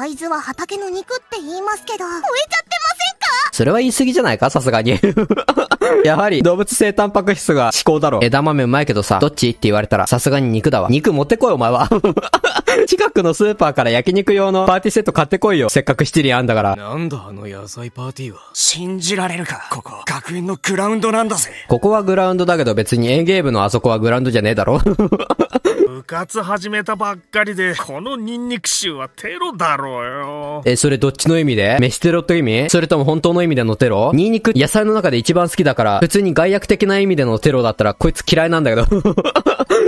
大豆は畑の肉って言いますけど、超えちゃってませんかそれは言い過ぎじゃないかさすがに。やはり動物性タンパク質が至高だろ。枝豆うまいけどさ、どっちって言われたら、さすがに肉だわ。肉持ってこいお前は。近くのスーパーから焼肉用のパーティーセット買ってこいよ。せっかく七輪あんだから。なんだあの野菜パーティーは。信じられるか。ここ、学園のグラウンドなんだぜ。ここはグラウンドだけど別に園芸部のあそこはグラウンドじゃねえだろ。部活始めたばっかりで、このニンニク臭はテロだろうよ。え、それどっちの意味で飯テロって意味それとも本当の意味でのテロニンニク、野菜の中で一番好きだから、普通に害悪的な意味でのテロだったら、こいつ嫌いなんだけど。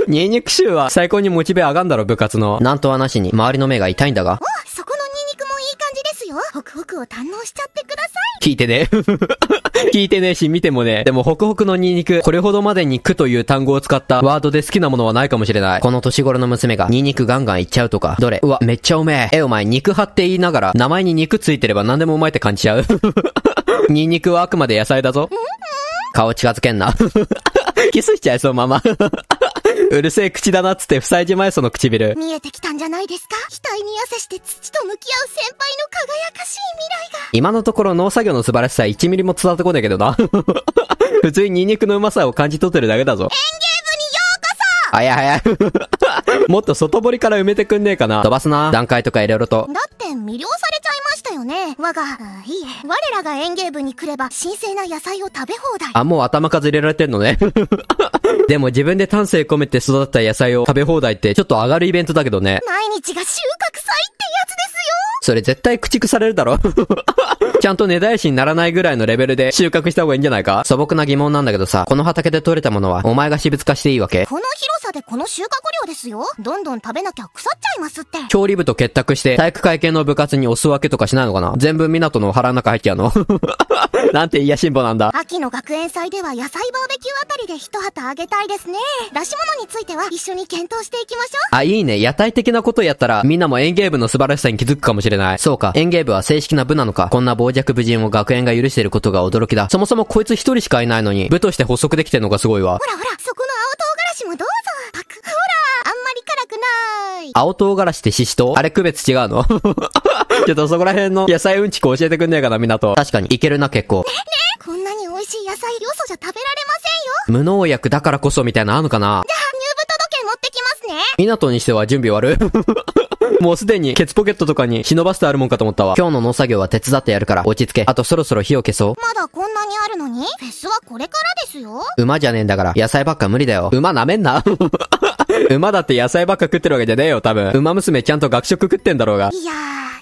ニンニク臭は最高にモチベ上がんだろ、部活の。なんとはなしに周りの目が痛いんだが。おそこのニンニクもいい感じですよ。ホクホクを堪能しちゃってください。聞いてね。聞いてねえし、見てもね。でも、ホクホクのニンニク、これほどまでにという単語を使ったワードで好きなものはないかもしれない。この年頃の娘が、ニンニクガンガンいっちゃうとか、どれうわ、めっちゃうめえ。え、お前、肉派って言いながら、名前に肉ついてれば何でもうまいって感じちゃう。ニンニクはあくまで野菜だぞ。顔近づけんな。キスしちゃいそう、ママ。うるせえ口だなっつって塞いじまえその唇。見えてきたんじゃないですか額に汗して土と向き合う先輩の輝かしい未来が。今のところ農作業の素晴らしさ1ミリも伝わってこないけどな。普通にニンニクのうまさを感じ取ってるだけだぞ。園芸部にようこそ早い早い もっと外堀から埋めてくんねえかな。飛ばすな。段階とかいろいろと。だって魅了されよね我が、いいえ我らが園芸部に来れば神聖な野菜を食べ放題あもう頭数入れられてんのね でも自分で丹精込めて育った野菜を食べ放題ってちょっと上がるイベントだけどね毎日が収穫祭ってやつですそれ絶対駆逐されるだろ ちゃんと根絶やしにならないぐらいのレベルで収穫した方がいいんじゃないか素朴な疑問なんだけどさ、この畑で採れたものはお前が私物化していいわけこの広さでこの収穫量ですよどんどん食べなきゃ腐っちゃいますって。調理部と結託して体育会系の部活におす分けとかしないのかな全部港の腹の中入っちゃうの なんて癒しんぼなんだ。秋の学園祭では野菜バーベキューあたりで一旗あげたいですね。出し物については一緒に検討していきましょう。あ、いいね。屋台的なことやったらみんなも園芸部の素晴らしさに気づくかもしれない。ない。そうか、園芸部は正式な部なのか。こんな傍若無人を学園が許してることが驚きだ。そもそもこいつ一人しかいないのに、部として発足できてんのがすごいわ。ほらほら、そこの青唐辛子もどうぞ。パク、ほら、あんまり辛くない。青唐辛子ってシシトウあれ区別違うの ちょっとそこら辺の野菜うんちく教えてくんねえかな、みなと。確かに、いけるな、結構。ねねこんなに美味しい野菜よそじゃ食べられませんよ。無農薬だからこそみたいなのあるのかなじゃあ、入部届け持ってきますね。みなとにしては準備悪い。もうすでにケツポケットとかに忍ばせてあるもんかと思ったわ。今日の農作業は手伝ってやるから落ち着け。あとそろそろ火を消そう。まだこんなにあるのにフェスはこれからですよ。馬じゃねえんだから野菜ばっか無理だよ。馬舐めんな。馬だって野菜ばっか食ってるわけじゃねえよ、多分。馬娘ちゃんと学食食ってんだろうが。いや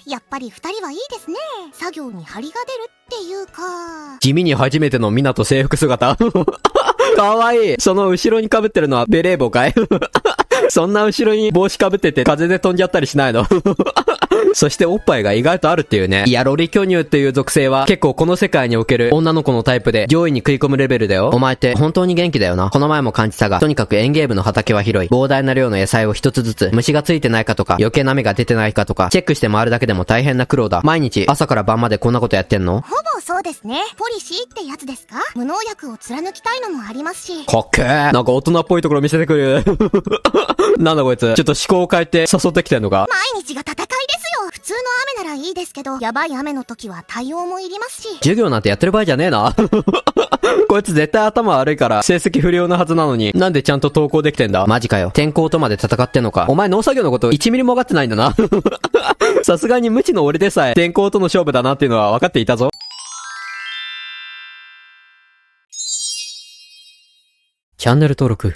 ー、やっぱり二人はいいですね。作業に張りが出るっていうか。地味に初めての港制服姿。かわいい。その後ろに被ってるのはベレー帽かい そんな後ろに帽子かぶってて風で飛んじゃったりしないの そしておっぱいが意外とあるっていうね。いや、ロリ巨乳っていう属性は結構この世界における女の子のタイプで上位に食い込むレベルだよ。お前って本当に元気だよな。この前も感じたが、とにかく園芸部の畑は広い。膨大な量の野菜を一つずつ、虫がついてないかとか、余計な芽が出てないかとか、チェックして回るだけでも大変な苦労だ。毎日朝から晩までこんなことやってんのほぼそうですね。ポリシーってやつですか無農薬を貫きたいのもありますし。かっけー。なんか大人っぽいところ見せてくる。なんだこいつ。ちょっと思考を変えて誘ってきてんのか毎日が戦いですよ普通の雨ならいいですけど、やばい雨の時は対応もいりますし。授業なんてやってる場合じゃねえな。こいつ絶対頭悪いから成績不良なはずなのに、なんでちゃんと投稿できてんだマジかよ。転校とまで戦ってんのか。お前農作業のこと1ミリも分かってないんだな。さすがに無知の俺でさえ転校との勝負だなっていうのは分かっていたぞ。チャンネル登録。